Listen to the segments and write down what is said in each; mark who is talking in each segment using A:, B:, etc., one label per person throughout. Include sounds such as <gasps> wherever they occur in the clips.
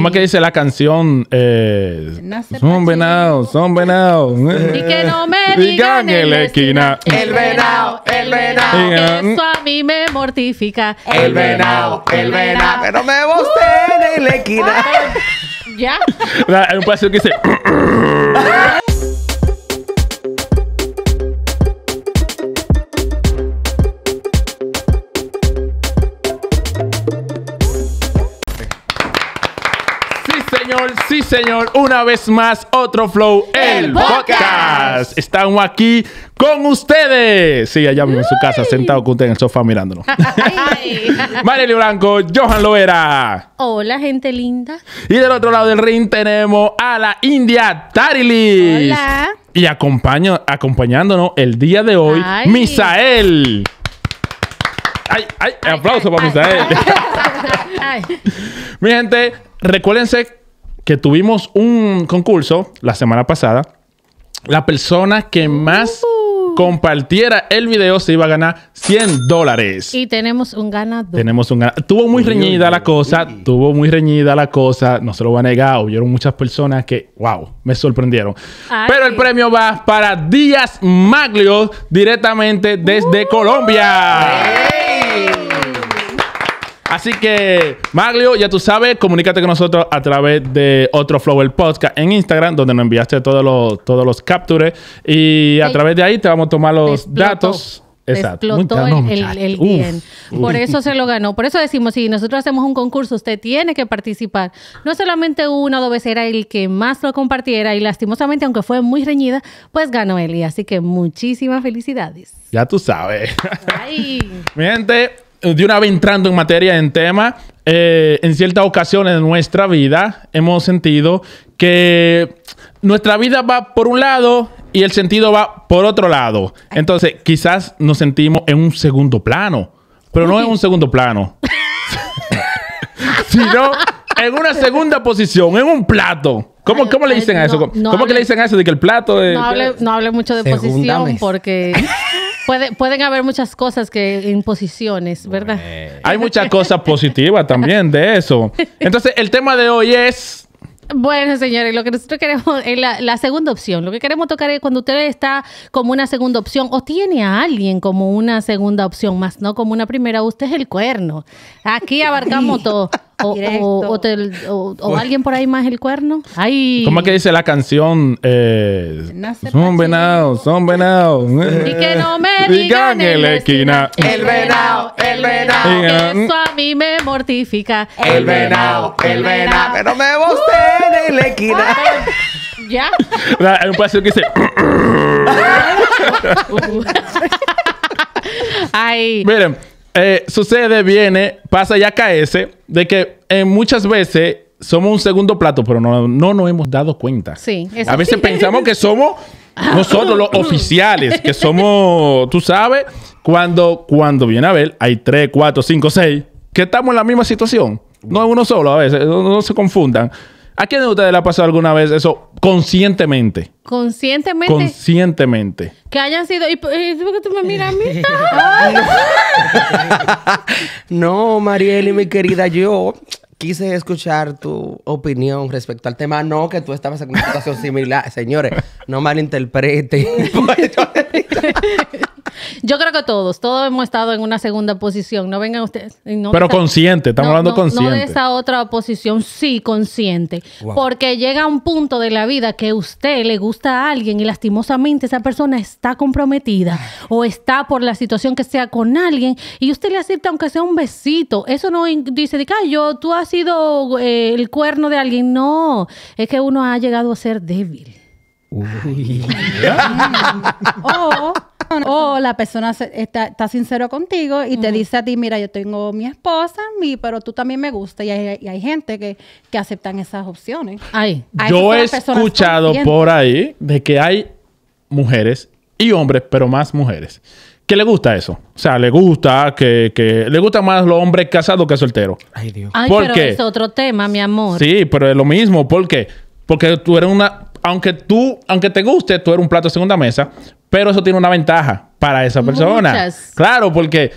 A: ¿Cómo es que dice la canción? Eh, son venados, son venados. ¿eh? Y que no
B: me digan, El en
A: esquina. El
C: venado, el venado.
B: Eso ¿eh? a mí me mortifica. El venado, el
A: venado. Pero me
B: guste en la esquina. Ah, ¿Ya?
A: <laughs> Hay un paso que dice...
B: <laughs>
A: señor, una vez más, otro flow, el, podcast. Estamos aquí con ustedes. Sí, allá mismo en su casa, sentado con usted en el sofá mirándolo. <laughs> Marely Blanco, Johan Loera.
B: Hola, gente linda.
A: Y del otro lado del ring tenemos a la India Tarilis. Hola. Y acompañándonos el día de hoy, Misael. Ay, ay, aplauso para Misael.
D: <laughs>
A: Mi gente, recuérdense que tuvimos un concurso la semana pasada. La persona que más uh. compartiera el video se iba a ganar 100 dólares.
B: Y tenemos un ganador.
A: Tenemos un ganador. Tuvo muy reñida la cosa, tuvo muy reñida la cosa, no se lo voy a negar. Hubieron muchas personas que, wow, me sorprendieron. Pero el premio va para Díaz Maglio directamente desde uh. Colombia. ¡Eh! Así que, Maglio, ya tú sabes, comunícate con nosotros a través de otro Flower Podcast en Instagram, donde nos enviaste todos los, todos los captures. Y a través de ahí te vamos a tomar los datos. Exacto.
B: el, Por eso se lo ganó. Por eso decimos, si nosotros hacemos un concurso, usted tiene que participar. No solamente uno, o dos veces era el que más lo compartiera y lastimosamente, aunque fue muy reñida, pues ganó Eli. Así que muchísimas felicidades.
A: Ya tú sabes. Ay. <laughs> Mi de una vez entrando en materia, en tema, eh, en ciertas ocasiones de nuestra vida hemos sentido que nuestra vida va por un lado y el sentido va por otro lado. Entonces, quizás nos sentimos en un segundo plano, pero no en un segundo plano, <laughs> sino en una segunda posición, en un plato. ¿Cómo, cómo le dicen a eso? ¿Cómo que le dicen a eso de que el plato de, No
B: hable, mucho de posición porque pueden haber muchas cosas que imposiciones, ¿verdad?
A: Hay muchas cosas positivas también de eso. Entonces, el tema de hoy es...
B: Bueno, señores, lo que nosotros queremos es la, segunda opción. Lo que queremos tocar es cuando usted está como una segunda opción o tiene a alguien como una segunda opción, más no como una primera, usted es el cuerno. Aquí abarcamos todo. O, pues- alguien por ahí más el cuerno. Ay. ¿Cómo es que
A: dice la canción? Eh, son venados, son venados. Y que no
B: me digan, el en la
A: esquina. El
C: venado,
B: el venado. Eso a mí me mortifica. El venado, el
A: venado. Pero no me
C: guste el en la esquina. ¿Ya?
A: Hay un paseo que dice...
C: <laughs>
A: <laughs> Ay. Miren, eh, sucede, viene, pasa y acaece de que eh, muchas veces somos un segundo plato, pero no, no nos hemos dado cuenta.
B: Sí, A veces pensamos que somos
A: nosotros los <laughs> oficiales, que somos, tú sabes, cuando, cuando viene a ver, hay tres, cuatro, cinco, seis, que estamos en la misma situación. No es uno solo a veces, no se confundan. ¿A quién de ustedes le ha pasado alguna vez eso conscientemente?
B: Conscientemente.
A: Conscientemente.
B: Que hayan sido. ¿Y por qué tú me miras a mí?
C: <laughs> <laughs> no, Marieli, mi querida, yo quise escuchar tu opinión respecto al tema. No, que tú estabas en una situación <laughs> similar. Señores, no malinterpreten. <laughs> <laughs>
B: Yo creo que todos, todos hemos estado en una segunda posición. No vengan ustedes. Pero consciente, estamos hablando consciente. No de esa otra posición, sí, consciente. Porque llega un punto de la vida que usted le gusta a alguien y lastimosamente esa persona está comprometida o está por la situación que sea con alguien y usted le acepta aunque sea un besito. Eso no dice de yo, tú has sido eh, el cuerno
E: de alguien, no, es que uno ha llegado a ser débil. <laughs> o, la persona está, sincero contigo y te dice a ti, mira, yo tengo mi esposa, mi, pero tú también me gusta. Y hay, gente que, que, aceptan esas opciones. Ay. Yo he escuchado por
A: ahí de que hay mujeres y hombres, pero más mujeres, que le gusta eso. O sea, le gusta que, le gusta más los hombres casados que solteros. Ay, Dios. Ay, pero es
B: otro tema, mi amor.
A: Sí, pero es lo mismo. ¿Por qué? Porque tú eres una... Aunque tú... Aunque te guste, tú eres un plato de segunda mesa. Pero eso tiene una ventaja para esa persona. Muchas. Claro, porque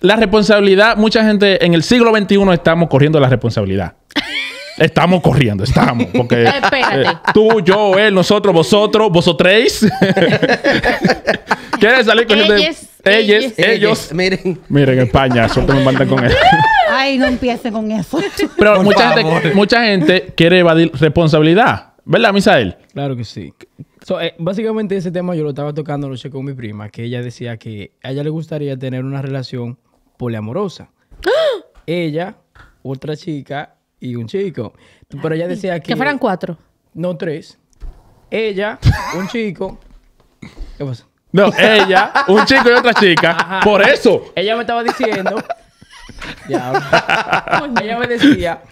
A: la responsabilidad... Mucha gente... En el siglo XXI estamos corriendo la responsabilidad. <laughs> Estamos corriendo, estamos. Porque <laughs> eh, tú, yo, él, nosotros, vosotros, vosotros. <laughs> ¿Quieres salir con ellos, ellos, <laughs> Miren. Miren, España, suelta me mandan con eso.
E: <laughs> Ay, no empiece con eso. <laughs> Pero
A: mucha gente, quiere evadir responsabilidad. ¿Verdad, Misael? Claro que sí.
D: Eh, básicamente ese tema yo lo estaba tocando anoche con mi prima, que ella decía que a ella le gustaría tener una relación poliamorosa. <gasps> ella, otra chica y un chico. Pero ella decía que... Que fueran cuatro. No, tres. Ella, un chico...
A: ¿Qué pasa? No, ella, un chico y otra chica. Por eso.
D: Ella me estaba diciendo. <laughs> ella me decía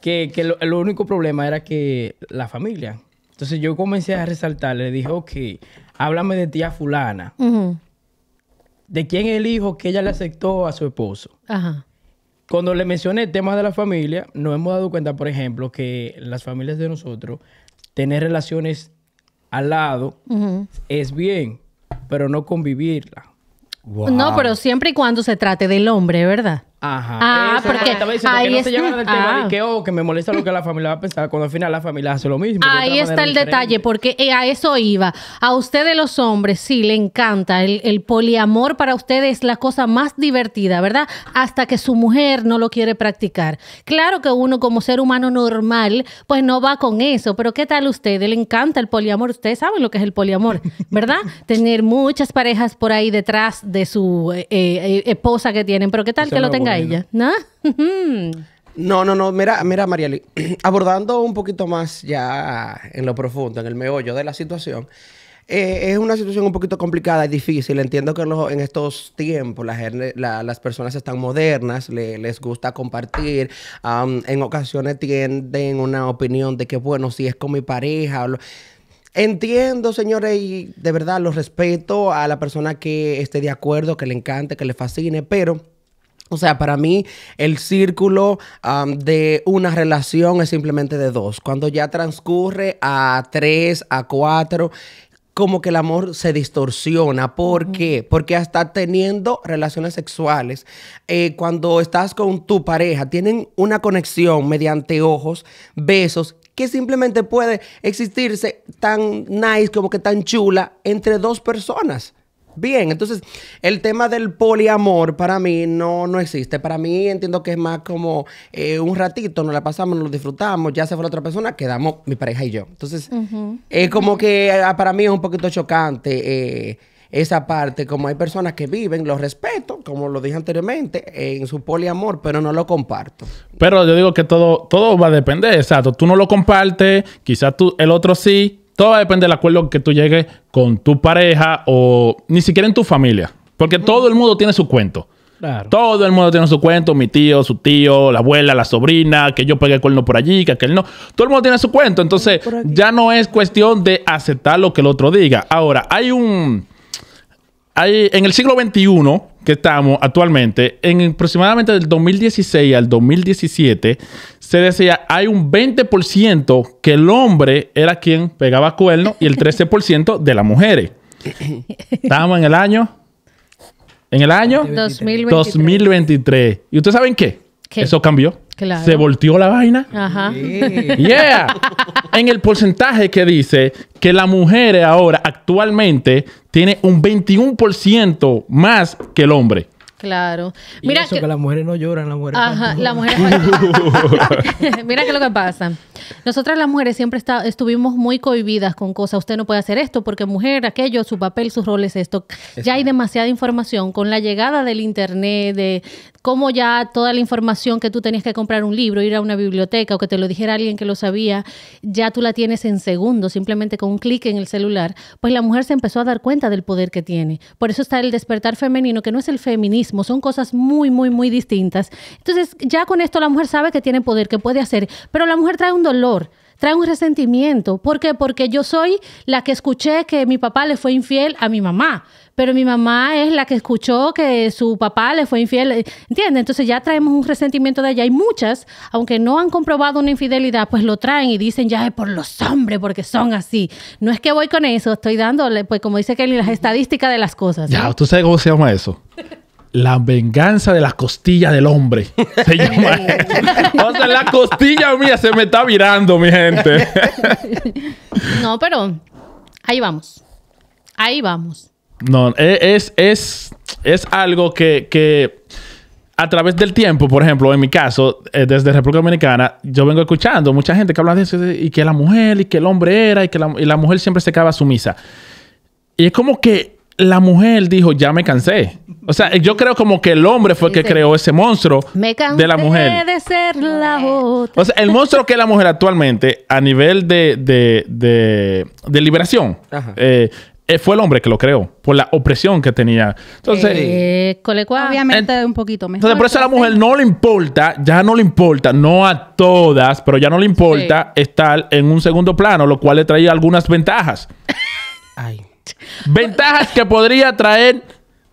D: que, el único problema era que la familia. Entonces yo comencé a resaltar. le dije, que háblame de tía fulana. ¿De quién el hijo que ella le aceptó a su esposo? Ajá. Cuando le mencioné el tema de la familia, nos hemos dado cuenta, por ejemplo, que las familias de nosotros, tener relaciones al lado es bien pero no convivirla. No, pero
B: siempre y cuando se trate del hombre,
D: ¿verdad? Ah, porque, estaba diciendo, que no se tema ah. que, oh, que me molesta lo que la familia va a pensar, cuando al final la familia hace lo mismo. Ahí está el detalle,
B: porque eh, a eso iba. A ustedes los hombres, sí, le encanta. El, poliamor para ustedes es la cosa más divertida, ¿verdad? Hasta que su mujer no lo quiere practicar. Claro que uno como ser humano normal, pues no va con eso, pero ¿qué tal usted ustedes? Le encanta el poliamor. Ustedes saben lo que es el poliamor, ¿verdad? <laughs> Tener muchas parejas por ahí detrás de su eh, eh, esposa que tienen, pero ¿qué tal que lo tenga ella. ¿No?
C: <laughs> no, no, no. Mira, mira, Marieli, <clears throat> abordando un poquito más ya en lo profundo, en el meollo de la situación. Eh, es una situación un poquito complicada y difícil. Entiendo que en, en estos tiempos las personas están modernas, les gusta compartir. en ocasiones tienen una opinión de que, bueno, si es con mi pareja. Entiendo, señores, y de verdad los respeto a la persona que esté de acuerdo, que le encante, que le fascine, pero o sea, para mí el círculo de una relación es simplemente de dos. Cuando ya transcurre a tres, a cuatro, como que el amor se distorsiona. ¿Por qué? Porque hasta teniendo relaciones sexuales, eh, cuando estás con tu pareja, tienen una conexión mediante ojos, besos, que simplemente puede existirse tan nice como que tan chula entre dos personas. Bien, entonces el tema del poliamor para mí no, no existe. Para mí entiendo que es más como eh, un ratito, nos la pasamos, nos lo disfrutamos, ya se fue la otra persona, quedamos mi pareja y yo. Entonces, es como que ah, para mí es un poquito chocante eh, esa parte, como hay personas que viven, los respeto, como lo dije anteriormente, en su poliamor, pero no lo comparto.
A: Pero yo digo que todo, todo va a depender, exacto. Tú no lo compartes, quizás tú, el otro sí, todo va a depender del acuerdo que tú llegues con tu pareja o ni siquiera en tu familia. Porque todo el mundo tiene su cuento. Todo el mundo tiene su cuento, mi tío, su tío, la abuela, la sobrina, que yo pegue el cuerno por allí, que aquel no. Todo el mundo tiene su cuento, entonces ya no es cuestión de aceptar lo que el otro diga. Ahora, hay un... Hay, en el siglo XXI que estamos actualmente, en aproximadamente del 2016 al 2017, se decía, hay un 20% que el hombre era quien pegaba cuerno y el 13% <laughs> de las mujeres. Estábamos en el año... En el año 2023. ¿Y ustedes saben qué? Eso cambió. Se volteó la vaina.
B: Ajá. Yeah.
A: <laughs> en el porcentaje que dice que la mujer ahora actualmente tiene un 21% más que el hombre.
B: Claro. Mira eso, que... las
D: mujeres no lloran, las mujeres. Ajá, las mujeres.
A: <laughs>
B: <laughs> Mira qué es lo que pasa. Nosotras las mujeres siempre está, estuvimos muy cohibidas con cosas. Usted no puede hacer esto porque mujer, aquello, su papel, sus roles, esto. Ya hay demasiada información con la llegada del internet, de cómo ya toda la información que tú tenías que comprar un libro, ir a una biblioteca o que te lo dijera alguien que lo sabía, ya tú la tienes en segundos, simplemente con un clic en el celular. Pues la mujer se empezó a dar cuenta del poder que tiene. Por eso está el despertar femenino, que no es el feminismo son cosas muy, muy, muy distintas. Entonces, ya con esto la mujer sabe que tiene poder, que puede hacer, pero la mujer trae un dolor trae un resentimiento. ¿Por qué? Porque yo soy la que escuché que mi papá le fue infiel a mi mamá, pero mi mamá es la que escuchó que su papá le fue infiel. ¿Entiendes? Entonces ya traemos un resentimiento de allá y muchas, aunque no han comprobado una infidelidad, pues lo traen y dicen ya es por los hombres porque son así. No es que voy con eso, estoy dándole, pues como dice Kelly, las estadísticas de las cosas. Ya,
A: ¿tú sabes cómo se llama eso? <laughs> La venganza de la costilla del hombre. Se <laughs> llama. o sea, la costilla mía se me está virando, mi gente.
B: <laughs> no, pero ahí vamos. Ahí vamos.
A: No, e, es, es, algo que, a través del tiempo, por ejemplo, en mi caso, eh, desde República Dominicana, yo vengo escuchando mucha gente que habla de eso y que la mujer y que el hombre era y que la, mujer siempre se quedaba sumisa. Y es como que la mujer dijo, ya me cansé. O sea, yo creo como que el hombre fue el que creó ese monstruo
B: de la mujer. De ser la otra.
A: O sea, el monstruo que es la mujer actualmente a nivel de, de, liberación eh, eh, fue el hombre que lo creó por la opresión que tenía. Entonces,
E: eh, obviamente un poquito mejor. Entonces, por eso a la mujer
A: no le importa, ya no le importa, no a todas, pero ya no le importa estar en un segundo plano, lo cual le traía algunas ventajas. Ay. Ventajas que podría traer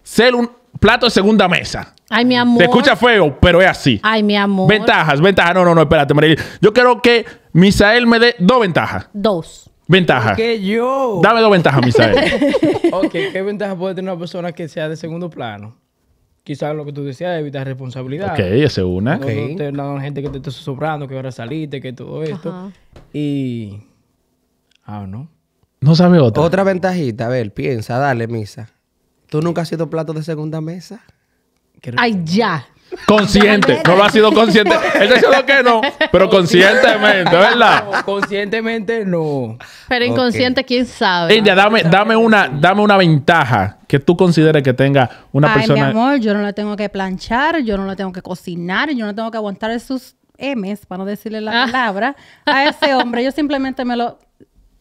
A: ser un plato de segunda mesa.
B: Ay, mi amor. Te escucha
A: feo, pero es así.
B: Ay, mi amor.
A: Ventajas, ventajas. No, no, no, espérate, María. Yo quiero que Misael me dé dos ventajas. Dos. Ventajas.
D: Que yo. Dame dos ventajas, Misael. <laughs> ok, ¿qué ventajas puede tener una persona que sea de segundo plano? Quizás lo que tú decías, evitar responsabilidad. Ok, esa es una. No, okay. gente que te está sobrando, que ahora saliste, que todo esto. Ajá.
C: Y. Ah, ¿no? No sabe otra. Otra ventajita, a ver, piensa, dale, misa. ¿Tú nunca has sido plato de segunda mesa? Ay,
B: ya.
A: Consciente, no lo ha sido consciente. <laughs> Eso es lo que no, pero conscientemente, ¿verdad? No, conscientemente no.
E: Pero inconsciente, quién sabe. India,
A: dame, una, dame una ventaja que tú consideres que tenga una Ay, persona. Mi
E: amor, yo no la tengo que planchar, yo no la tengo que cocinar, yo no tengo que aguantar esos M's, para no decirle la ah. palabra, a ese hombre. Yo simplemente me lo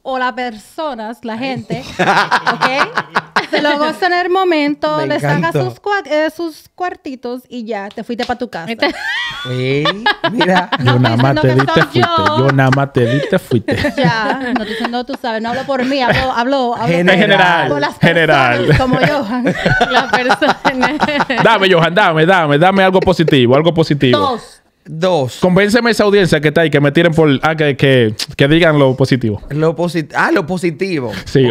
E: o las personas, la gente, <laughs> ¿ok? Se lo gozan en el momento, le saca sus, eh, sus cuartitos y ya, te fuiste para tu casa. Sí, mira.
A: <laughs> Yo nada más te fuiste. yo. nada más te te fuiste.
E: <laughs> ya, no te diciendo, tú sabes, no hablo por mí, hablo, hablo, General, por,
A: general. como
E: Johan. La persona. Dame,
A: Johan, dame, dame, dame algo positivo, algo positivo. Dos, Dos. Convénceme a esa audiencia que está ahí, que me tiren por. Ah, que, digan lo positivo.
C: Lo positivo... ah, lo positivo. Sí,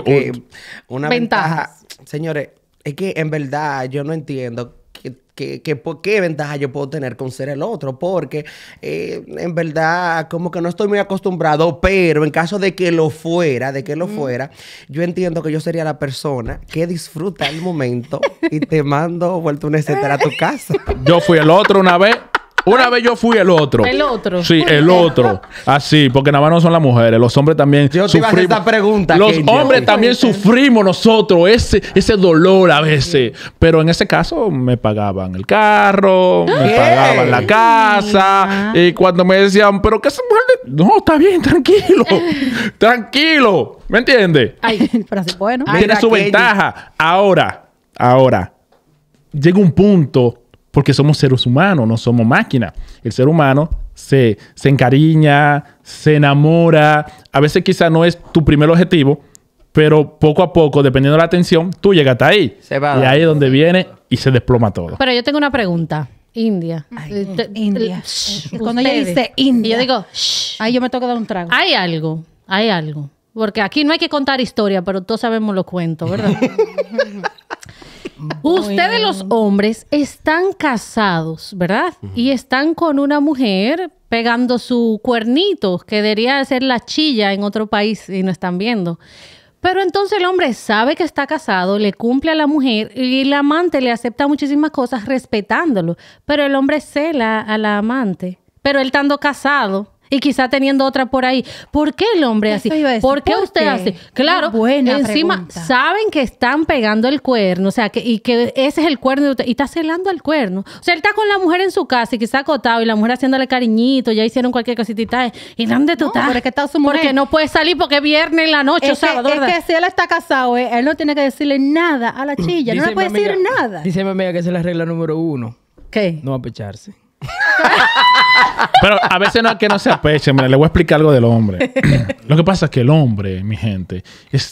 C: una ventaja. Señores, es que en verdad yo no entiendo que, por qué ventaja yo puedo tener con ser el otro, porque eh, en verdad como que no estoy muy acostumbrado, pero en caso de que lo fuera, de que lo fuera, yo entiendo que yo sería la persona
A: que disfruta el momento
C: y te mando vuelta un etcétera a tu casa.
A: Yo fui el otro una vez una vez yo fui el otro. El otro. Sí, el otro. Así, porque nada más no son las mujeres. Los hombres también yo te a hacer esta pregunta. Los hombres también sufrimos nosotros ese, ese dolor a veces. Pero en ese caso me pagaban el carro, me pagaban la casa. Y cuando me decían, pero ¿qué es mujer? No, está bien, <laughs> tranquilo. <laughs> tranquilo. ¿Me entiendes?
E: Ay, bueno. Tiene su ventaja.
A: Ahora, ahora, llega un punto porque somos seres humanos, no somos máquinas. El ser humano se, encariña, se enamora. A veces quizá no es tu primer objetivo, pero poco a poco, dependiendo de la atención, tú llegas hasta ahí. Se va y ahí es donde viene y se desploma todo.
B: Pero yo tengo una pregunta. India. India. Cuando ella dice India. yo digo, shh. Ay, yo me que dar un trago. Hay algo, hay algo. Porque aquí no hay que contar historia, pero todos sabemos los cuentos, ¿verdad? <laughs> Ustedes los hombres están casados, ¿verdad? Y están con una mujer pegando su cuernito, que debería ser la chilla en otro país y no están viendo. Pero entonces el hombre sabe que está casado, le cumple a la mujer y la amante le acepta muchísimas cosas respetándolo. Pero el hombre cela a la amante. Pero él estando casado, y quizá teniendo otra por ahí. ¿Por qué el hombre así? ¿Por qué usted así? Claro, encima saben que están pegando el cuerno, o sea, que, y que ese es el cuerno de usted, y está celando al cuerno. O sea, él está con la mujer en su casa y quizá acotado y la mujer haciéndole cariñito, ya hicieron cualquier cosita y dónde tú estás? Porque, está su mujer. porque no puede salir porque es viernes en la noche, sábado. es que si
E: él está casado, eh, él no tiene que decirle nada a la <clears throat> chilla, no le puede decir nada.
D: Dice mi que esa es la regla número uno. ¿Qué? No apecharse.
A: Pero a veces no que no se apeche, mira, le voy a explicar algo del hombre. <laughs> Lo que pasa es que el hombre, mi gente, es,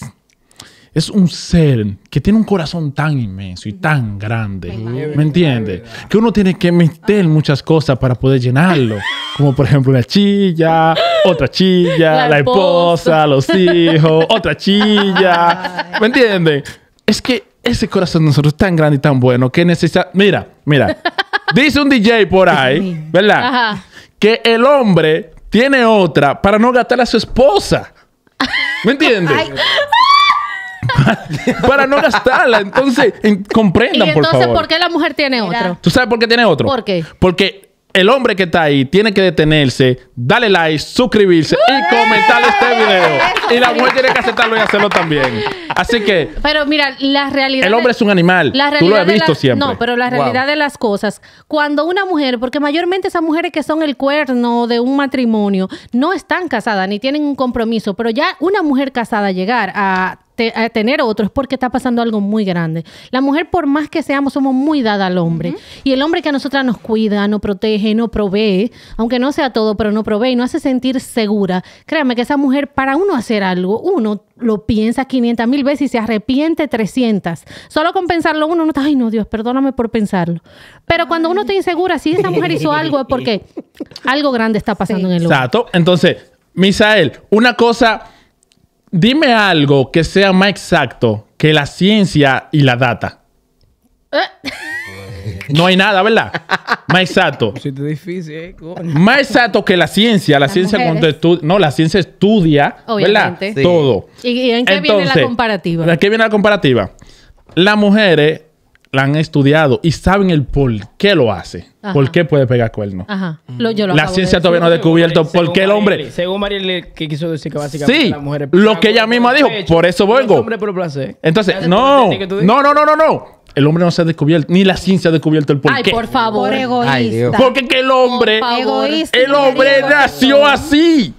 A: es un ser que tiene un corazón tan inmenso y tan grande. ¿Me entiendes? Que uno tiene que meter muchas cosas para poder llenarlo. Como por ejemplo una chilla, otra chilla, la esposa, los hijos, otra chilla. ¿Me entiendes? Es que ese corazón de nosotros tan grande y tan bueno que necesita. Mira, mira. <laughs> dice un DJ por ahí, ¿verdad? Que el hombre tiene otra para no gastar a su esposa. ¿Me entiendes? <laughs> para no gastarla. Entonces, en, comprendan, entonces, por
B: qué la mujer tiene otro?
A: ¿Tú sabes por qué tiene otro? ¿Por qué? Porque el hombre que está ahí tiene que detenerse, darle like, suscribirse y comentar este video. y la mujer tiene que aceptarlo y hacerlo también. Así que.
B: Pero mira, la realidad. El hombre
A: es un animal. Tú lo has visto siempre. No, pero la realidad de
B: las cosas. Cuando una mujer, porque mayormente esas mujeres que son el cuerno de un matrimonio, no están casadas ni tienen un compromiso, pero ya una mujer casada llegar a a tener otro es porque está pasando algo muy grande. La mujer, por más que seamos, somos muy dada al hombre. Y el hombre que a nosotras nos cuida, nos protege, nos provee, aunque no sea todo, pero nos provee y nos hace sentir segura. Créame que esa mujer, para uno hacer algo, uno lo piensa 500 mil veces y se arrepiente 300. Solo con pensarlo uno, no está, ay no, Dios, perdóname por pensarlo. Pero cuando uno está insegura, si esa mujer hizo algo es porque <laughs> algo grande está pasando en el hombre.
A: Exacto. Entonces, Misael, una cosa Dime algo que sea más exacto que la ciencia y la data. Eh. No hay nada, ¿verdad? Más exacto. <laughs> Eh, más exacto que la ciencia. La ciencia cuando estudia... No, la ciencia estudia, ¿verdad? Todo.
B: ¿Y, en qué viene la comparativa? ¿En
A: qué viene la comparativa? Las mujeres la han estudiado y saben el por qué lo hace. ¿Por qué puede pegar cuernos?
D: Ajá. la ciencia todavía no ha descubierto por qué el hombre. según Mariel, eh, que quiso decir que básicamente sí, las mujeres. Lo que ella misma dijo, por eso vengo. Hombre por placer.
A: Entonces, no. No, no, no, no, no. El hombre no se ha descubierto, ni la ciencia ha descubierto el por Ay, por favor, por egoísta. Porque el hombre. el hombre nació así.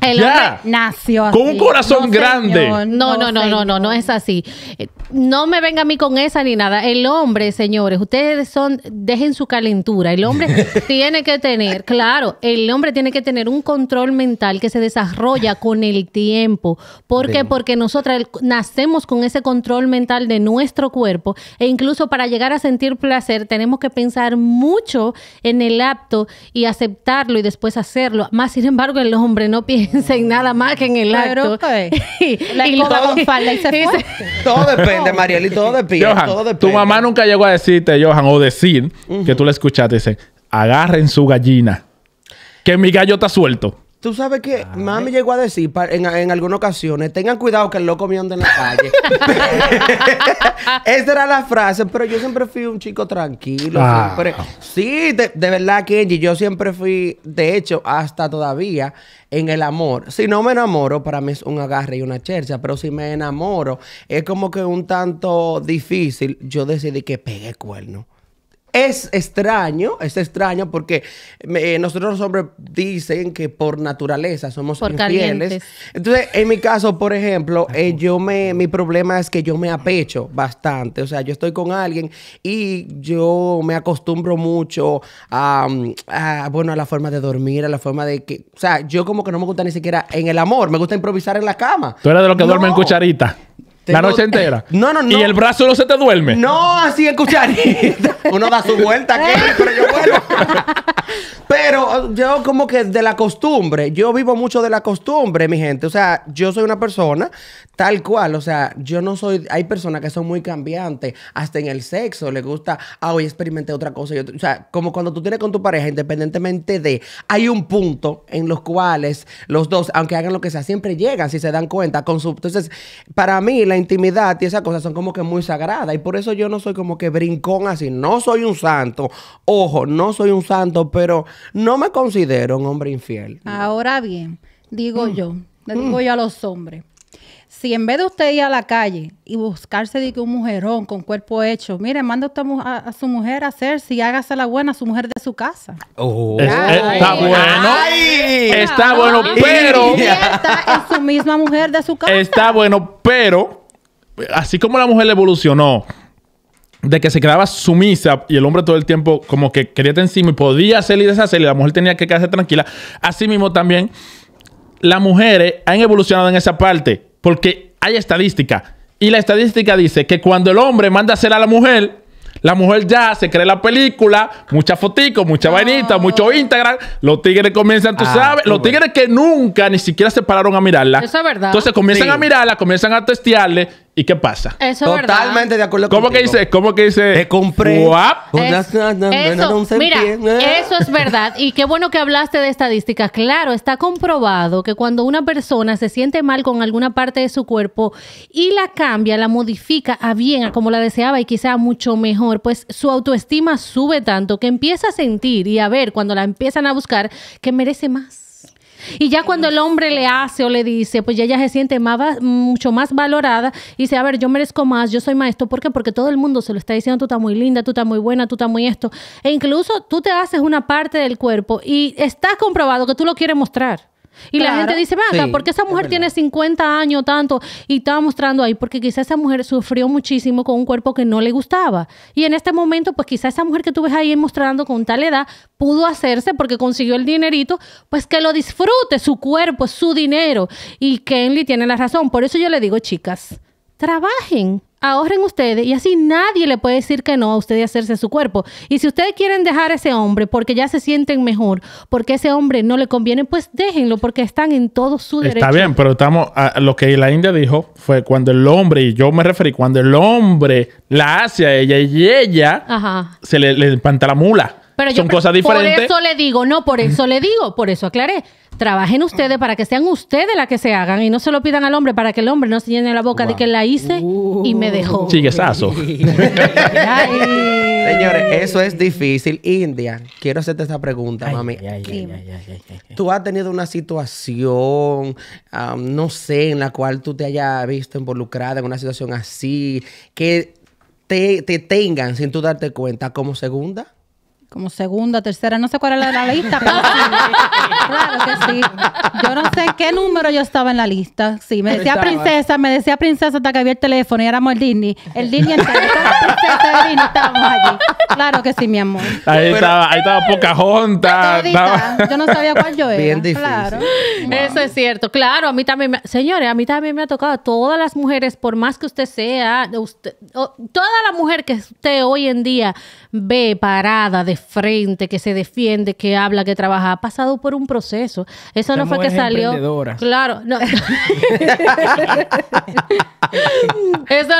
A: El hombre
B: nació Con un corazón grande. no, no, no, no, no, no, es así. Eh, no me venga a mí con esa ni nada. El hombre, señores, ustedes son, dejen su calentura. El hombre <laughs> tiene que tener, claro, el hombre tiene que tener un control mental que se desarrolla con el tiempo. ¿Por qué? Porque nosotras nacemos con ese control mental de nuestro cuerpo e incluso para llegar a sentir placer tenemos que pensar mucho en el acto y aceptarlo y después hacerlo. Más sin embargo, el hombre no <laughs> piensa en <laughs> nada más que en el Pero, <laughs> Y, la y con falda y se
C: <laughs> todo depende, Mariel, y todo depende.
A: tu mamá nunca llegó a decirte, Johan, o decir que tú le escuchaste, dice, agarren su gallina, que mi gallo está suelto.
C: Tú sabes que mami llegó a decir en, en algunas ocasiones, tengan cuidado que el loco me anda en la calle. <laughs> Esa era la frase, pero yo siempre fui un chico tranquilo. Sí, de, verdad, Kenji, yo siempre fui, de hecho, hasta todavía en el amor. Si no me enamoro, para mí es un agarre y una chercha, pero si me enamoro, es como que un tanto difícil. Yo decidí que pegué cuerno. Es extraño, es extraño porque eh, nosotros los hombres dicen que por naturaleza somos infieles. Entonces, en mi caso, por ejemplo, eh, yo me, mi problema es que yo me apecho bastante. O sea, yo estoy con alguien y yo me acostumbro mucho mm, a, bueno, a la forma de dormir, a la forma de que, o sea, yo como que no me gusta ni siquiera en el amor, me gusta improvisar en la cama.
A: Tú eres de los que duermen cucharita.
C: La noche entera.
A: <laughs> No, no, no. Y el brazo no se te duerme.
C: No, así escuchar. <laughs> Uno da su vuelta, aquí, <laughs> Pero yo Pero oh, yo como que de la costumbre, yo vivo mucho de la costumbre, mi gente. O sea, yo soy una persona tal cual. O sea, yo no soy... Hay personas que son muy cambiantes. Hasta en el sexo Le gusta... Ah, hoy experimenté otra cosa. O sea, como cuando tú tienes con tu pareja, independientemente de... Hay un punto en los cuales los dos, aunque hagan lo que sea, siempre llegan, si se dan cuenta, con su... Entonces, para mí la intimidad y esas cosas son como que muy sagradas. Y por eso yo no soy como que brincón así. No soy un santo. Ojo, no soy un santo, pero no me considero un hombre infiel.
E: Ahora bien, digo yo, le digo yo a los hombres. Si en vez de usted ir a la calle y buscarse de que un mujerón con cuerpo hecho, mire, manda usted a, su mujer a hacer, si hágase la buena a su mujer de su casa. está
A: bueno. está bueno, pero.
E: Está en su misma mujer de su casa.
A: Está bueno, pero así como la mujer evolucionó de que se quedaba sumisa y el hombre todo el tiempo como que quería encima y podía hacer y deshacer y la mujer tenía que quedarse tranquila, así mismo también las mujeres han evolucionado en esa parte porque hay estadística y la estadística dice que cuando el hombre manda a hacer a la mujer, la mujer ya se cree la película, muchas fotitos, mucha vainita, ah. mucho Instagram. Los tigres comienzan, tú ah, sabes, los tigres que nunca ni siquiera se pararon a mirarla. Eso es verdad. Entonces comienzan a mirarla, comienzan a testearle. ¿Y qué pasa? Eso es verdad. Totalmente de acuerdo ¿Cómo que dice? ¿Cómo que dice? Te compré. eso,
E: eso
B: es verdad. Y qué bueno que hablaste de estadísticas. Claro, está comprobado que cuando una persona se siente mal con alguna parte de su cuerpo y la cambia, la modifica a bien, a como la deseaba y quizá mucho mejor, pues su autoestima sube tanto que empieza a sentir y a ver cuando la empiezan a buscar que merece más. Y ya cuando el hombre le hace o le dice, pues ya ella se siente más, mucho más valorada y dice, a ver, yo merezco más, yo soy maestro ¿Por qué? Porque todo el mundo se lo está diciendo, tú estás muy linda, tú estás muy buena, tú estás muy esto. E incluso tú te haces una parte del cuerpo y está comprobado que tú lo quieres mostrar. Y la gente dice, venga, ¿por qué esa mujer tiene 50 años tanto y estaba mostrando ahí? Porque quizá esa mujer sufrió muchísimo con un cuerpo que no le gustaba. Y en este momento, pues quizá esa mujer que tú ves ahí mostrando con tal edad pudo hacerse porque consiguió el dinerito, pues que lo disfrute, su cuerpo, su dinero. Y Kenley tiene la razón. Por eso yo le digo, chicas, trabajen ahorren ustedes y así nadie le puede decir que no a ustedes hacerse su cuerpo. Y si ustedes quieren dejar a ese hombre porque ya se sienten mejor, porque ese hombre no le conviene, pues déjenlo porque están en todo su derecho. Está bien,
A: pero estamos a, lo que la India dijo fue cuando el hombre, y yo me referí, cuando el hombre la hace a ella y ella se le, le la mula. Pero Son cosas diferentes. Por eso
B: le digo, no, por eso le digo, por eso aclaré. Trabajen ustedes para que sean ustedes las que se hagan y no se lo pidan al hombre para que el hombre no se llene la boca de que la hice y me dejó.
C: Chiguesazo. <laughs> Señores, eso es difícil. India, quiero hacerte esta pregunta, mami. ¿Tú has tenido una situación, no sé, en la cual tú te hayas visto involucrada en una situación así, que te, te tengan sin tú darte cuenta como segunda?
E: como segunda, tercera, no sé cuál era la lista, <laughs> claro que sí. Yo no sé qué número yo estaba en la lista. Sí, me decía princesa, me decía princesa hasta que había el teléfono y éramos el Disney. El Disney entero, el Disney, estábamos allí. Claro que sí, mi amor.
A: Ahí estaba, ahí estaba Pocahontas.
E: Yo no sabía cuál yo era. Bien difícil. Eso es cierto.
B: Claro, a mí también, me... señores, a mí también me ha tocado todas las mujeres, por más que usted sea, usted, toda la mujer que usted hoy en día ve parada de frente, que se defiende, que habla, que trabaja, ha pasado por un proceso. Eso no fue que salió. Claro, no. <laughs> Eso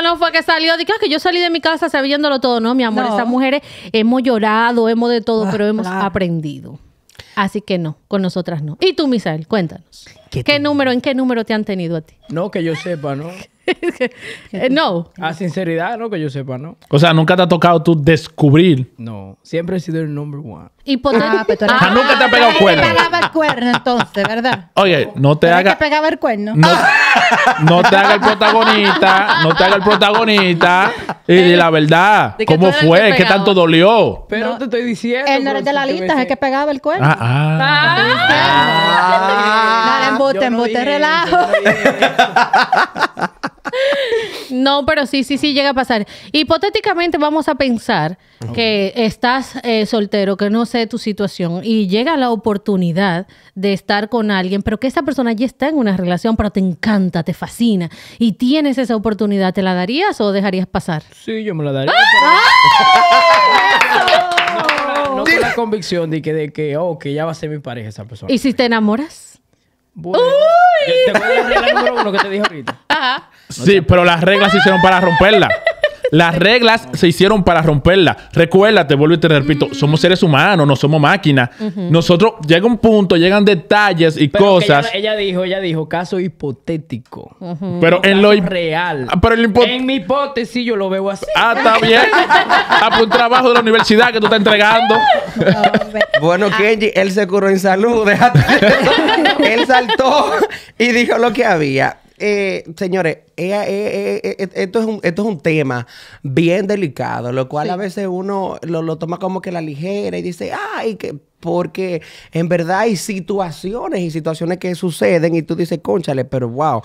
B: no fue que salió. Dije, ah, que yo salí de mi casa sabiéndolo todo. No, mi amor, Estas esas mujeres hemos llorado, hemos de todo, ah, pero hemos aprendido. Así que no, con nosotras no. Y tú, Misael, cuéntanos. ¿Qué, número,
D: en qué número te han tenido a ti? No, que yo sepa, ¿no? <laughs> Eh, no. A sinceridad, no que yo sepa, ¿no?
A: O sea, nunca te ha tocado tú descubrir. No, siempre he sido el number one.
E: Y ah, poder... ah, nunca te ha pegado el cuerno. Te pegaba el cuerno entonces, ¿verdad?
A: Oye, no te haga. Te
E: pegaba el cuerno. <laughs>
A: No, te haga el protagonista, no te haga el protagonista. Y la verdad, ¿cómo fue? ¿Qué tanto dolió?
E: Pero te estoy diciendo. Él no eres de la lista, es que pegaba el cuerno. Ah, ah bote, relajo.
B: No, pero sí, sí, sí llega a pasar. Hipotéticamente vamos a pensar que estás eh, soltero, que no sé tu situación y llega la oportunidad de estar con alguien, pero que esa persona ya está en una relación, pero te encanta, te fascina y tienes esa oportunidad, ¿te la darías o dejarías pasar?
D: Sí, yo me la daría. ¡Ah! ¡Ah! <laughs> no con la convicción de que, de que, oh, que ya va a ser mi pareja esa persona. ¿Y
B: si te enamoras? Uy.
D: ¿Te acuerdas de la regla número uno que te dije ahorita? Ajá.
A: sí, pero las reglas se hicieron para romperla. Las reglas se hicieron para romperlas. Recuérdate, vuelvo y te repito, mm. somos seres humanos, no somos máquinas. Nosotros llega un punto, llegan detalles y cosas.
D: Ella, dijo, ella dijo, caso hipotético.
A: Pero en lo real.
D: Ah, pero en, en mi hipótesis yo lo
A: veo así. Ah, está bien. <laughs> Ah, por pues un trabajo de la universidad que tú estás entregando.
C: <laughs> bueno, ah. Kenji, él se curó en salud. Déjate. <laughs> él saltó y dijo lo que había. Eh, señores, eh, eh, eh, esto, es un, esto es un tema bien delicado, lo cual a veces uno lo, toma como que la ligera y dice, ay, que porque en verdad hay situaciones y situaciones que suceden y tú dices, conchale, pero wow,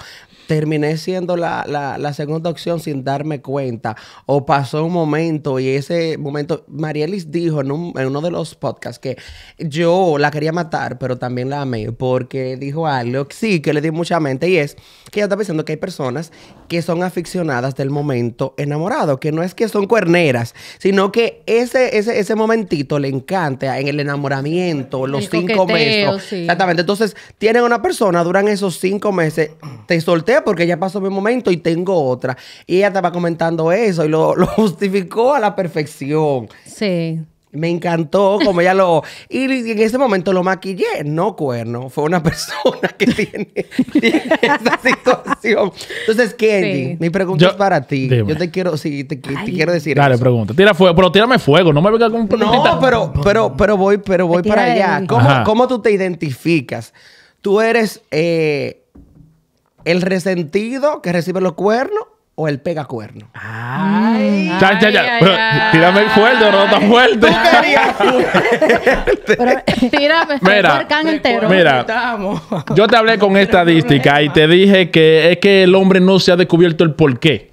C: terminé siendo la, segunda opción sin darme cuenta. O pasó un momento y ese momento, Marielis dijo en, uno de los podcasts que yo la quería matar, pero también la amé porque dijo algo que sí, que le di mucha mente y es que ella está pensando que hay personas que son aficionadas del momento enamorado, que no es que son cuerneras, sino que ese, ese, ese momentito le encanta en el enamoramiento, los cinco meses. Exactamente. Entonces, tienen una persona, duran esos cinco meses, te soltea porque ya pasó mi momento y tengo otra. Y ella estaba comentando eso y <laughs> lo, justificó a la perfección. Sí. Me encantó como ella lo... Y en ese momento lo maquillé, no cuerno, fue una <laughs> persona que tiene, esa <laughs> situación. Entonces, Kenny, mi pregunta es para ti. Yo te quiero, sí, te, quiero decir Dale, pregunta.
A: Tira fuego, pero tírame fuego, no me venga con
C: No, pero, pero, voy, pero voy para allá. ¿Cómo, tú te identificas? Tú eres... Eh, ¿El resentido que recibe los cuernos o el pega cuerno? Mm.
A: Ay, Tírame el fuerte, no tan fuerte. <laughs> Pero,
D: tírame, el entero. Mira, <laughs>
A: yo te hablé con estadística y te dije que es que el hombre no se ha descubierto el porqué.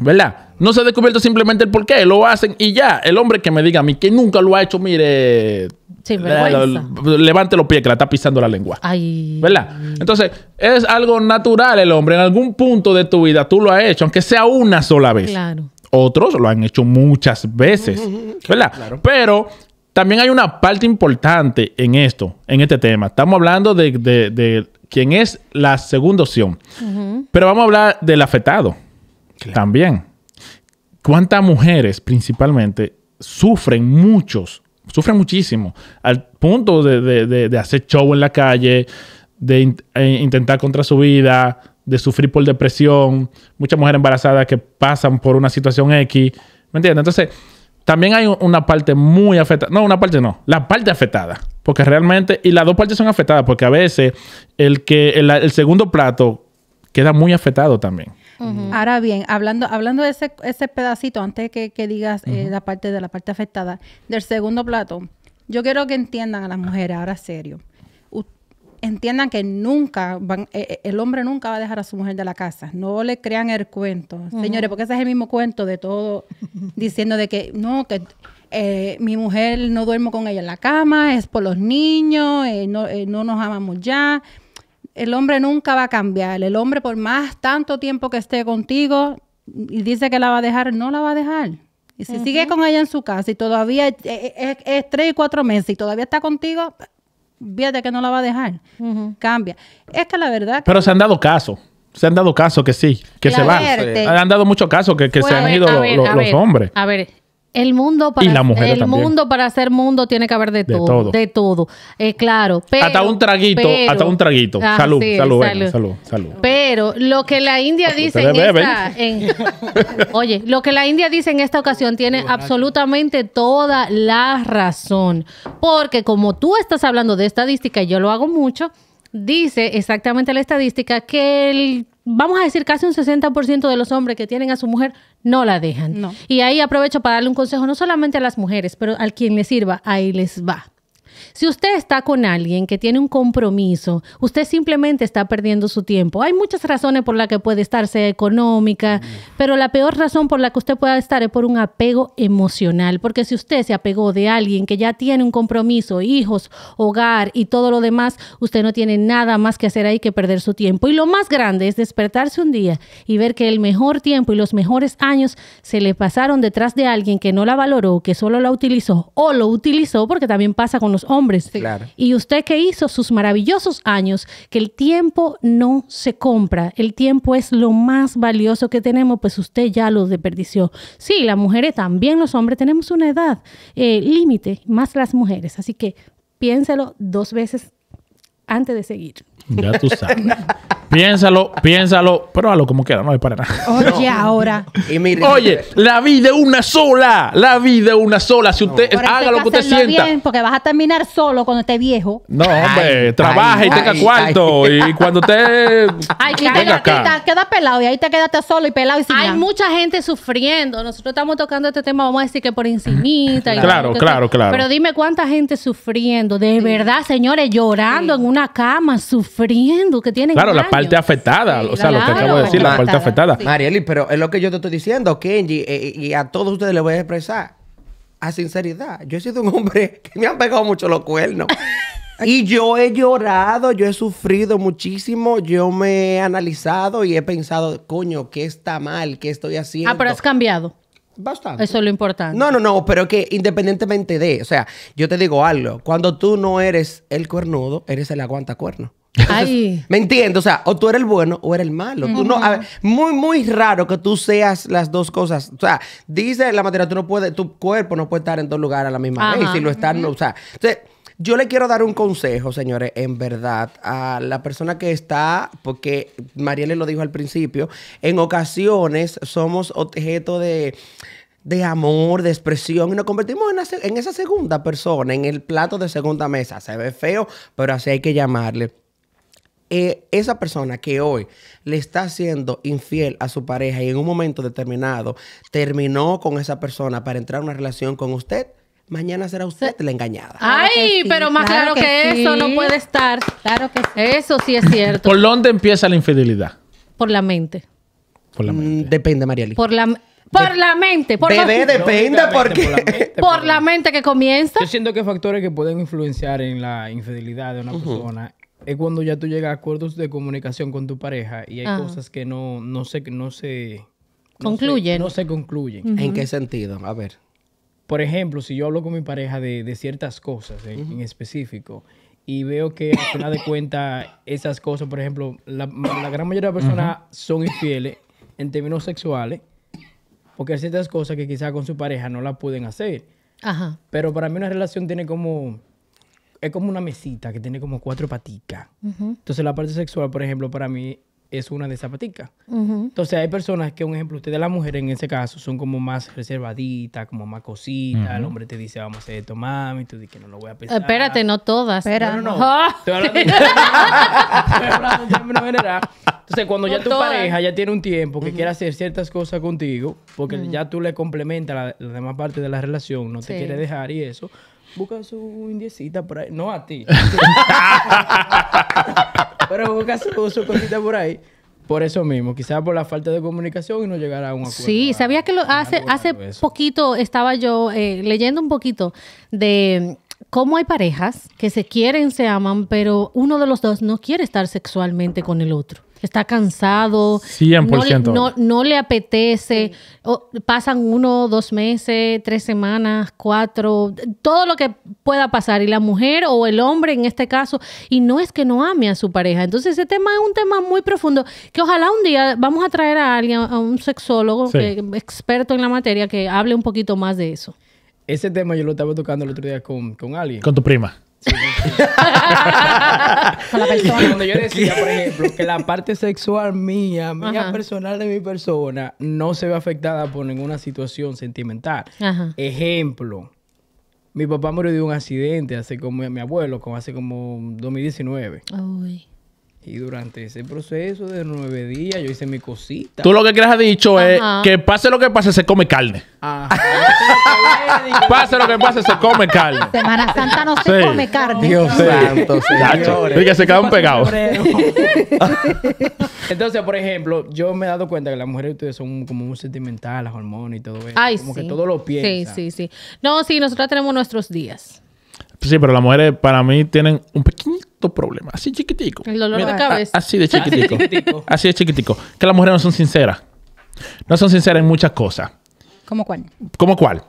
A: ¿Verdad? No se ha descubierto simplemente el por qué, lo hacen y ya. El hombre que me diga a mí que nunca lo ha hecho, mire.
B: Sí, Levante
A: los pies que la está pisando la lengua. Ay. ¿Verdad? Entonces, es algo natural el hombre. En algún punto de tu vida tú lo has hecho, aunque sea una sola vez. Claro. Otros lo han hecho muchas veces. ¿Verdad? Pero también hay una parte importante en esto, en este tema. Estamos hablando de, quién es la segunda opción. Pero vamos a hablar del afectado también cuántas mujeres principalmente sufren muchos, sufren muchísimo, al punto de, hacer show en la calle, de eh, intentar contra su vida, de sufrir por depresión, muchas mujeres embarazadas que pasan por una situación X, ¿me entiendes? Entonces, también hay una parte muy afectada, no, una parte no, la parte afectada, porque realmente, y las dos partes son afectadas, porque a veces el, que, el segundo plato queda muy afectado también.
E: Ahora bien, hablando, hablando de ese, ese pedacito, antes que, digas eh, la parte de la parte afectada, del segundo plato, yo quiero que entiendan a las mujeres, ahora serio, entiendan que nunca van, eh, eh, el hombre nunca va a dejar a su mujer de la casa. No le crean el cuento, señores, porque ese es el mismo cuento de todo, <laughs> diciendo de que no, que mi mujer no duermo con ella en la cama, es por los niños, no, no nos amamos ya el hombre nunca va a cambiar. El hombre, por más tanto tiempo que esté contigo y dice que la va a dejar, no la va a dejar. Y si sigue con ella en su casa y todavía es, tres y cuatro meses y todavía está contigo, de que no la va a dejar. Cambia. Es que la verdad.
A: Pero se han dado caso. Se han dado caso que sí, que va. se van. Han dado mucho caso que, se han ido los, los hombres. A
B: ver, el mundo para el mundo para ser mundo tiene que haber de, todo, de todo, eh, claro. Pero, hasta un traguito, hasta un traguito. Ah, salud, salud, salud. salud, Pero lo que la India dice en esta, <laughs> oye, lo que la India dice en esta ocasión tiene absolutamente toda la razón, porque como tú estás hablando de estadística y yo lo hago mucho, dice exactamente la estadística que el vamos a decir, casi un 60% de los hombres que tienen a su mujer no la dejan. Y ahí aprovecho para darle un consejo no solamente a las mujeres, pero al quien le sirva, ahí les va. Si usted está con alguien que tiene un compromiso, usted simplemente está perdiendo su tiempo. Hay muchas razones por las que puede estar, sea económica, mm. pero la peor razón por la que usted pueda estar es por un apego emocional, porque si usted se apegó de alguien que ya tiene un compromiso, hijos, hogar y todo lo demás, usted no tiene nada más que hacer ahí que perder su tiempo. Y lo más grande es despertarse un día y ver que el mejor tiempo y los mejores años se le pasaron detrás de alguien que no la valoró, que solo la utilizó o lo utilizó, porque también pasa con los hombres y usted que hizo sus maravillosos años, que el tiempo no se compra, el tiempo es lo más valioso que tenemos, pues usted ya lo desperdició. Sí, las mujeres también, los hombres tenemos una edad eh, límite, más las mujeres, así que piénselo dos veces antes de seguir.
A: <laughs> Piénsalo, piénsalo, pero hazlo como quiera, no hay para nada.
E: <laughs> Oye, ahora. Oye,
A: la vida una sola. La vida una sola. Si usted haga lo que usted sienta. bien,
E: porque vas a terminar solo cuando esté viejo.
A: No, hombre, trabaja y tenga cuarto. Y <laughs> cuando usted. te-
E: queda pelado y ahí te quedaste solo y pelado y sin Hay mucha gente sufriendo.
B: Nosotros estamos tocando este tema, vamos a decir que por encimita. Claro, claro, claro. Pero dime cuánta gente sufriendo, de verdad, señores, llorando en una cama, sufriendo, que tienen Claro,
A: parte afectada, o sea, lo que acabo de decir, la parte afectada.
C: pero es lo que yo te estoy diciendo, Kenji, eh, y a todos ustedes les voy a expresar, a sinceridad, yo he sido un hombre que me han pegado mucho los cuernos. <laughs> y yo he llorado, yo he sufrido muchísimo, yo me he analizado y he pensado, coño, ¿qué está mal? ¿Qué estoy haciendo? Ah, pero has
B: cambiado. Bastante. Eso es lo
C: importante. No, no, no, pero que independientemente de, o sea, yo te digo algo, cuando tú no eres el cuernudo, eres el aguanta cuerno. ¿Me entiendo, O sea, o tú eres el bueno o eres el malo. muy, muy raro que tú seas las dos cosas. O sea, dice la materia, tu cuerpo no puede estar en dos lugares a la misma vez. Si lo están o sea, yo le quiero dar un consejo, señores, en verdad, a la persona que está, porque Marielle lo dijo al principio, en ocasiones somos objeto de amor, de expresión, y nos convertimos en esa segunda persona, en el plato de segunda mesa. Se ve feo, pero así hay que llamarle. Eh, esa persona que hoy le está siendo infiel a su pareja y en un momento determinado terminó con esa persona para entrar en una relación con usted, mañana será usted la engañada.
B: Ay, pero más claro, que, eso no puede estar. Claro que sí. Eso sí es cierto.
A: ¿Por dónde empieza la infidelidad?
B: Por la mente.
A: Por la mente. Mm, depende, María
B: Por la por la mente. Por bebé, depende
A: porque...
B: Por la mente, que comienza.
D: Yo siento que factores que pueden influenciar en la infidelidad de una persona es cuando ya tú llegas a acuerdos de comunicación con tu pareja y hay cosas que no, no se... No se
B: concluyen. no se
D: concluyen. ¿En qué
C: sentido? A ver.
D: Por ejemplo, si yo hablo con mi pareja de, ciertas cosas eh, en, específico y veo que al final de cuentas esas cosas, por ejemplo, la, gran mayoría de personas son infieles en términos sexuales, porque hay ciertas cosas que quizás con su pareja no la pueden hacer. Ajá. Pero para mí una relación tiene como es como una mesita que tiene como cuatro paticas. Entonces la parte sexual, por ejemplo, para mí es una de esas paticas. Entonces hay personas que, un ejemplo, ustedes las mujeres en ese caso son como más reservaditas, como más cositas. El hombre te dice, vamos a hacer esto, mami. Tú dices que no lo voy a eh, pensar. Espérate, no todas. Espera. No, no, no. <laughs> Ah. <laughs> Estoy hablando de... Entonces cuando ya tu pareja ya tiene un tiempo que quiere hacer ciertas cosas contigo, porque ya tú le complementas la, demás parte de la relación, no te quiere dejar y eso busca su indiecita por ahí. No a ti. <laughs> Pero busca su, cosita por ahí. Por eso mismo, quizás por la falta de comunicación y no llegar a un acuerdo. Sí,
B: ah, sabía que lo hace, hace poquito estaba yo eh, leyendo un poquito de cómo hay parejas que se quieren, se aman, pero uno de los dos no quiere estar sexualmente con el otro está cansado, No, le apetece, pasan uno, dos meses, tres semanas, cuatro, todo lo que pueda pasar, y la mujer o el hombre en este caso, y no es que no ame a su pareja. Entonces ese tema es un tema muy profundo, que ojalá un día vamos a traer a alguien, a un sexólogo eh, experto en la materia, que hable un poquito más de eso.
D: Ese tema yo lo estaba tocando el otro día con, con alguien. Con tu prima. <laughs> la persona. Cuando yo decía, por ejemplo, que la parte sexual mía, mía personal de mi persona, no se ve afectada por ninguna situación sentimental. Ejemplo, mi papá murió de un accidente hace como mi abuelo, como hace como 2019. Uy. Y durante ese proceso de nueve días yo hice mi cosita. Tú lo que crees
A: has dicho es que pase lo que pase, se come carne. Ah. <laughs> pase lo que pase, se come carne.
E: Semana Santa
A: no se come carne. Dios santo, que se quedan pegados. <laughs>
D: Entonces, por ejemplo, yo me he dado cuenta que las mujeres ustedes son como muy sentimentales, las hormonas y todo
A: eso. como que todo lo piensan.
B: Sí, sí, sí. No, sí, nosotros tenemos nuestros días.
A: Sí, pero las mujeres para mí tienen un pequeño problema, así
B: chiquitico. El dolor de cabeza. así de <laughs>
A: chiquitico. así de chiquitico. Que las mujeres no son sinceras. No son sinceras en muchas cosas. ¿Cómo cuál? ¿Cómo cuál?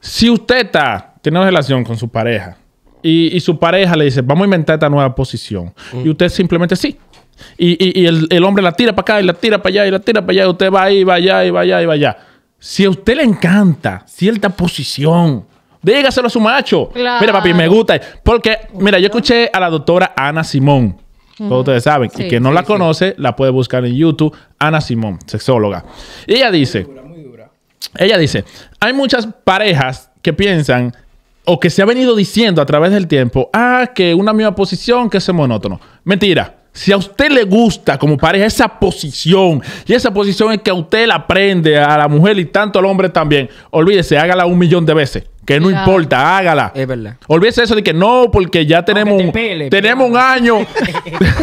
A: Si usted está, tiene una relación con su pareja y, su pareja le dice, vamos a inventar esta nueva posición, mm. y usted simplemente sí. Y, el, el, hombre la tira para acá y la tira para allá y la tira para allá, y usted va ahí, va allá y va allá y va allá. Si a usted le encanta cierta posición, Dígaselo a su macho. Mira, papi, me gusta. Porque, mira, yo escuché a la doctora Ana Simón.
C: Todos ustedes saben. y que no la
A: conoce, la puede buscar en YouTube. Ana Simón, sexóloga. Y ella dice... Ella dice, hay muchas parejas que piensan o que se ha venido diciendo a través del tiempo, ah, que una misma posición, que es monótono. Mentira. Si a usted le gusta como pareja esa posición, y esa posición es que a usted la aprende, a la mujer y tanto al hombre también, olvídese, hágala un millón de veces que no importa, hágala. Es verdad. Olvídese eso de que no, porque ya tenemos, tenemos un año, <laughs>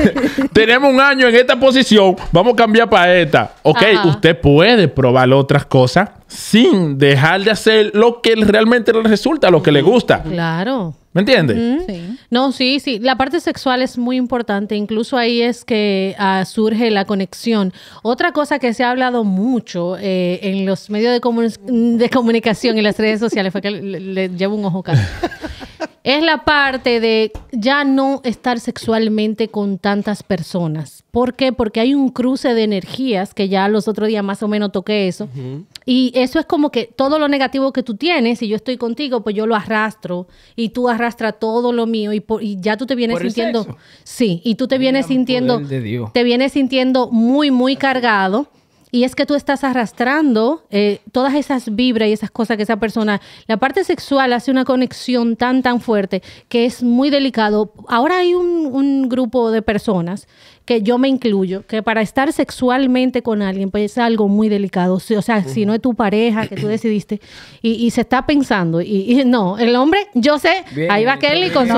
A: <laughs> tenemos un año en esta posición, vamos a cambiar para esta. Ok, usted puede probar otras cosas sin dejar de hacer lo que realmente le resulta, lo que le gusta.
B: Claro. ¿Me entiendes? No, sí, sí. La parte sexual es muy importante. Incluso ahí es que ah, surge la conexión. Otra cosa que se ha hablado mucho eh, en los medios de, comunicación y las redes sociales fue que le, llevo un ojo acá es la parte de ya no estar sexualmente con tantas personas. ¿Por qué? Porque hay un cruce de energías, que ya los otros días más o menos toqué eso. Y eso es como que todo lo negativo que tú tienes, si yo estoy contigo, pues yo lo arrastro y tú arrastras todo lo mío y, ya tú te vienes sintiendo... Sí, y tú te vienes sintiendo... Te vienes sintiendo muy, muy cargado y es que tú estás arrastrando eh, todas esas vibras y esas cosas que esa persona... La parte sexual hace una conexión tan, tan fuerte que es muy delicado. Ahora hay un, un grupo de personas que yo me incluyo, que para estar sexualmente con alguien, pues es algo muy delicado. O sea, si no es tu pareja que tú decidiste y, se está pensando, y, no, el hombre, yo sé, ahí va Kelly con su.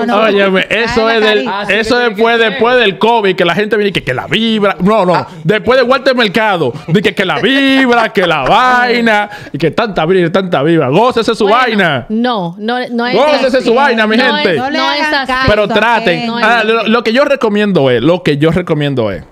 B: eso es ah, eso
A: después, después del COVID, que la gente viene y que, que la vibra. No, no, ah. después de Walter Mercado, de que, la vibra, que la vaina, y que tanta vibra, tanta vibra. Gócese su vaina.
B: No, no, no es Gócese su vaina, mi gente. No,
E: es así. Pero traten. Ah, lo
A: que yo recomiendo es, lo que yo recomiendo es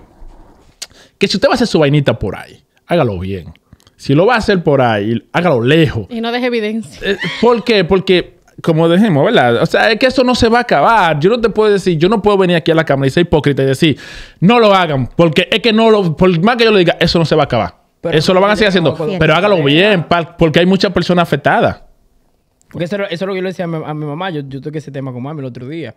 A: que si usted va a hacer su vainita por ahí, hágalo bien. Si lo va a hacer por ahí, hágalo lejos. Y no deje evidencia. Eh, ¿Por qué? Porque como dejemos, ¿verdad? O sea, es que eso no se va a acabar. Yo no te puedo decir, yo no puedo venir aquí a la cámara y ser hipócrita y decir, no lo hagan, porque es que no lo, por más que yo lo diga, eso no se va a acabar. eso lo van a seguir haciendo, pero hágalo bien, porque hay muchas personas afectadas.
D: Porque eso, es lo que yo le decía a mi, mamá. Yo, yo, toqué ese tema con mami el otro día.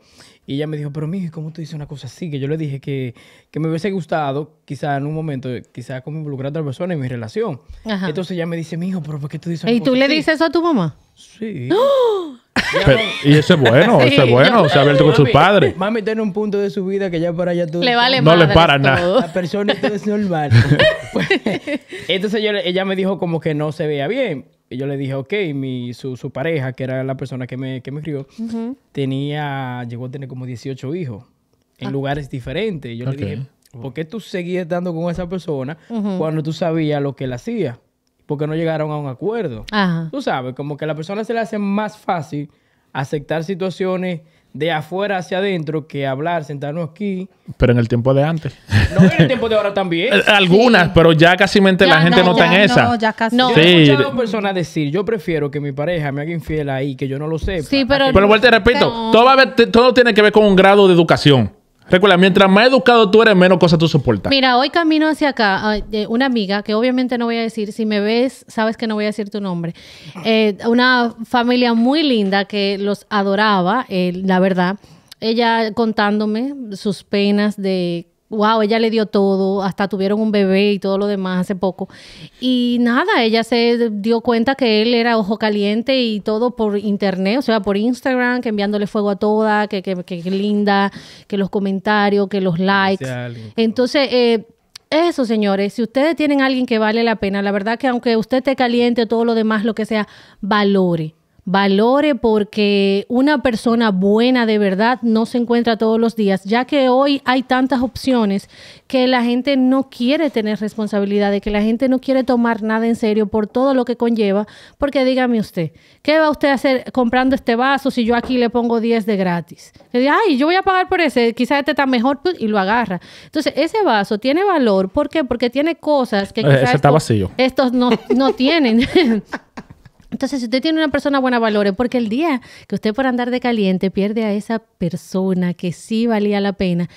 D: Y ella me dijo, pero mijo, ¿cómo tú dices una cosa así? Que yo le dije que, me hubiese gustado, quizá en un momento, quizás como involucrar a otra persona en mi relación. Entonces ella me dice, mijo, pero ¿por qué tú dices ¿Y tú le dices eso a tu mamá? Sí.
B: ¡Ah!
A: y eso es bueno, <laughs> eso es bueno. o se ha abierto con sus padres.
D: Mami tiene un punto de su vida que ya para allá tú. Le
B: vale
A: no le para nada.
D: La persona <laughs> es pues, normal. entonces ella me dijo como que no se veía bien. Y yo le dije, ok, mi, su, pareja, que era la persona que me, que me crió, tenía, llegó a tener como 18 hijos en ah. lugares diferentes. Y yo le dije, ¿por qué tú seguías dando con esa persona cuando tú sabías lo que él hacía? Porque no llegaron a un acuerdo? Tú sabes, como que a la persona se le hace más fácil aceptar situaciones de afuera hacia adentro que hablar, sentarnos aquí.
A: Pero en el tiempo de antes. No, en el <laughs>
D: tiempo de ahora también. Eh, algunas,
A: pero ya casi la gente no, está en esa. No, ya casi. No. Yo he escuchado personas decir, yo prefiero que mi pareja me haga infiel ahí, que yo no lo sepa.
D: pero... Pero vuelta, repito, todo,
A: va a ver, todo tiene que ver con un grado de educación. Recuerda, mientras más educado tú eres, menos cosa tú soportas.
B: Mira, hoy camino hacia acá, ah, una amiga, que obviamente no voy a decir, si me ves, sabes que no voy a decir tu nombre. Eh, una familia muy linda que los adoraba, eh, la verdad. Ella contándome sus penas de wow, ella le dio todo, hasta tuvieron un bebé y todo lo demás hace poco. Y nada, ella se dio cuenta que él era ojo caliente y todo por internet, o sea, por Instagram, que enviándole fuego a toda, que, que, que linda, que los comentarios, que los likes. Entonces, eh, eso, señores, si ustedes tienen a alguien que vale la pena, la verdad que aunque usted esté caliente o todo lo demás, lo que sea, valore valore porque una persona buena de verdad no se encuentra todos los días, ya que hoy hay tantas opciones que la gente no quiere tener responsabilidad, de que la gente no quiere tomar nada en serio por todo lo que conlleva, porque dígame usted, ¿qué va usted a hacer comprando este vaso si yo aquí le pongo 10 de gratis? Le diga, ay, yo voy a pagar por ese, quizás este está mejor pues, y lo agarra. Entonces, ese vaso tiene valor, ¿por qué? Porque tiene cosas que eh, quizás está vacío. estos no, no tienen. <laughs> Entonces, si usted tiene una persona buena, valore, porque el día que usted por andar de caliente pierde a esa persona que sí valía la pena,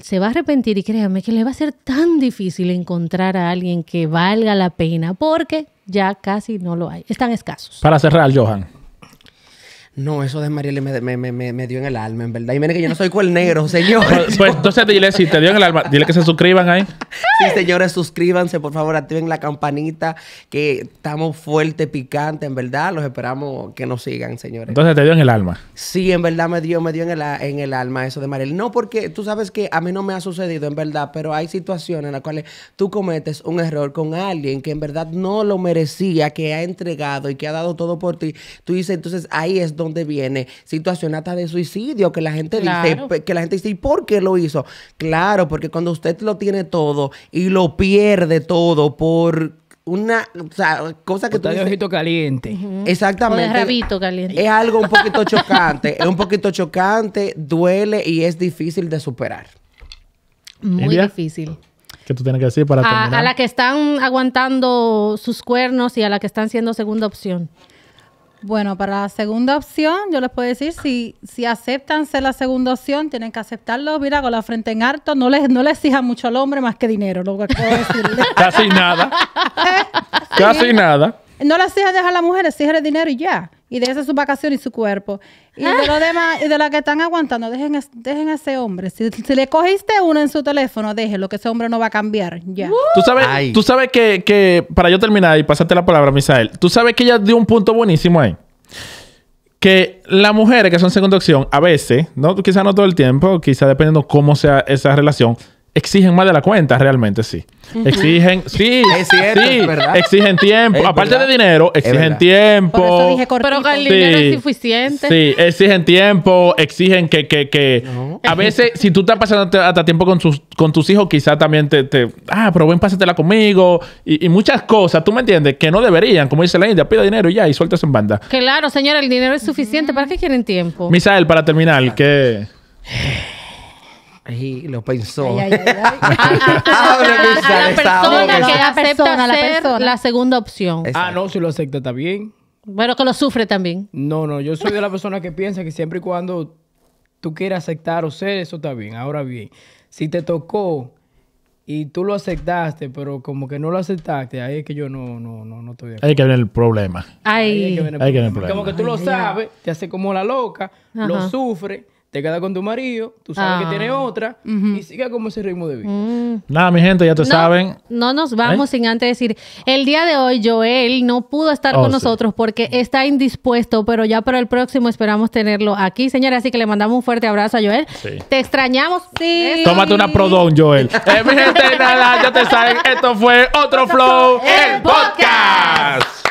B: se va a arrepentir y créame que le va a ser tan difícil encontrar a alguien que valga la pena, porque ya casi no lo
A: hay. Están escasos. Para cerrar, Johan.
C: No, eso de Marielle me, dio en el alma, en verdad. Y miren que yo no soy cual negro, <laughs> señor. Pues,
A: pues, entonces dile, si te dio en el alma, dile que se suscriban ahí.
C: Sí, señores, suscríbanse, por favor, activen la campanita, que estamos fuerte, picante, en verdad. Los esperamos que nos sigan, señores.
A: Entonces te dio en el alma.
C: Sí, en verdad me dio, me dio en el, en el alma eso de Marielle. No, porque tú sabes que a mí no me ha sucedido, en verdad, pero hay situaciones en las cuales tú cometes un error con alguien que en verdad no lo merecía, que ha entregado y que ha dado todo por ti. Tú dices, entonces ahí es donde donde viene situación hasta de suicidio que la gente dice, que la gente dice, ¿y por qué lo hizo? Claro, porque cuando usted lo tiene todo y lo pierde todo por una cosa que o tú dices, caliente. Exactamente. Es algo un poquito <laughs> chocante, es un poquito chocante, duele y es difícil de superar.
A: Muy difícil. ¿Qué tú tienes que decir para a, A la que
B: están aguantando sus cuernos y a la que están siendo
E: segunda opción. Bueno, para la segunda opción, yo les puedo decir, si, si aceptan ser la segunda opción, tienen que aceptarlo. Mira, con la frente en alto, no les, no les exija mucho al hombre más que dinero, lo que puedo decirle.
A: <laughs> Casi nada. <laughs> Casi nada.
E: No le exija dejar a la mujer, exija el dinero y ya y de su vacación y su cuerpo. Y de los demás, de las que están aguantando, dejen, dejen a ese hombre. Si, le cogiste uno en su teléfono, déjelo, que ese hombre no va a cambiar. Ya. tú sabes,
A: tú sabes que, para yo terminar y pasarte la palabra, Misael, tú sabes que ella dio un punto buenísimo ahí. Que las mujeres que son segunda opción, a veces, no, quizás no todo el tiempo, quizás dependiendo cómo sea esa relación, exigen más de la cuenta realmente, sí. Exigen, <laughs> sí, exigen tiempo. Aparte de dinero, exigen tiempo. Pero el es suficiente. Sí, exigen tiempo, exigen que, que, a veces si tú estás pasando hasta tiempo con, sus, con tus hijos, quizás también te, ah, pero ven, pásatela conmigo y, muchas cosas, tú me entiendes, que no deberían, como dice la India, pida dinero y ya y sueltas en banda.
B: Claro, señora, el dinero es suficiente, ¿para qué quieren tiempo?
A: Misael, para terminar, que <sighs> <sighs> Y lo pensó. la
C: persona
B: que acepta la la segunda opción.
D: Ah, no, si lo acepta está bien.
B: Bueno, que lo sufre también.
D: No, no, yo soy de la persona que piensa que siempre y cuando tú quieras aceptar o ser, eso está bien. Ahora bien, si te tocó y tú lo aceptaste, pero como que no lo aceptaste, ahí es que yo no, no, no, no estoy de acuerdo. Hay
A: que ver el problema. Ahí, que ver el, problema. Como que tú lo sabes,
D: te hace como la loca, lo sufre te quedas con tu marido, tú sabes que tiene ah, otra, y siga como ese ritmo de vida. Mm.
A: Nada, mi gente, ya te saben.
B: No nos vamos ¿Eh? sin antes decir, el día de hoy Joel no pudo estar oh, con nosotros porque está indispuesto, pero ya para el próximo esperamos tenerlo aquí, señora así que le mandamos un fuerte abrazo a Joel. Te extrañamos. Sí. Tómate una
A: don, Joel. <laughs> eh, mi gente, nada, ya te saben, esto fue Otro Flow, el podcast.